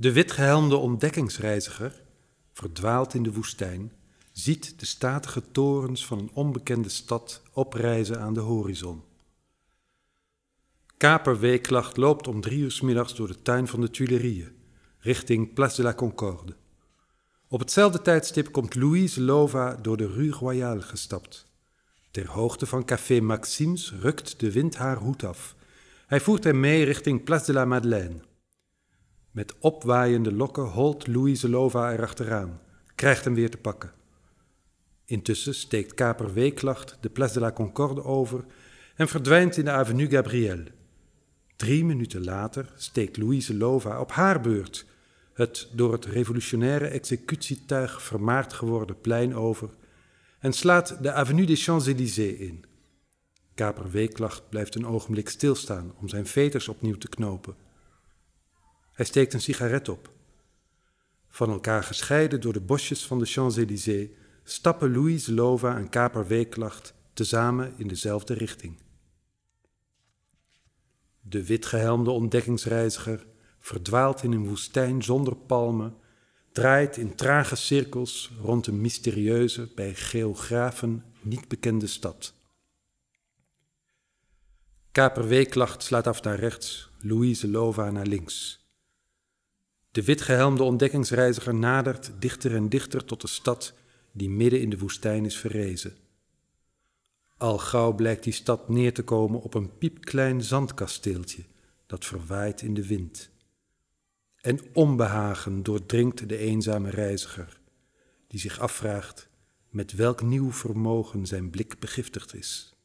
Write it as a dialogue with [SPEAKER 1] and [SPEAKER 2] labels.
[SPEAKER 1] De witgehelmde ontdekkingsreiziger, verdwaald in de woestijn, ziet de statige torens van een onbekende stad oprijzen aan de horizon. Kaperweeklacht loopt om drie uur s middags door de tuin van de Tuileries, richting Place de la Concorde. Op hetzelfde tijdstip komt Louise Lova door de Rue Royale gestapt. Ter hoogte van Café Maxims rukt de wind haar hoed af. Hij voert hem mee richting Place de la Madeleine. Met opwaaiende lokken holt Lova erachteraan, krijgt hem weer te pakken. Intussen steekt kaper Weeklacht de Place de la Concorde over en verdwijnt in de Avenue Gabriel. Drie minuten later steekt Louise Lova op haar beurt het door het revolutionaire executietuig vermaard geworden plein over en slaat de Avenue des Champs-Élysées in. Kaper Weeklacht blijft een ogenblik stilstaan om zijn veters opnieuw te knopen. Hij steekt een sigaret op. Van elkaar gescheiden door de bosjes van de Champs-Élysées stappen Louise Lova en Kaper Weeklacht tezamen in dezelfde richting. De witgehelmde ontdekkingsreiziger verdwaalt in een woestijn zonder palmen, draait in trage cirkels rond een mysterieuze, bij geografen niet bekende stad. Kaper Weeklacht slaat af naar rechts, Louise Lova naar links. De witgehelmde ontdekkingsreiziger nadert dichter en dichter tot de stad die midden in de woestijn is verrezen. Al gauw blijkt die stad neer te komen op een piepklein zandkasteeltje dat verwaait in de wind. En onbehagen doordringt de eenzame reiziger, die zich afvraagt met welk nieuw vermogen zijn blik begiftigd is.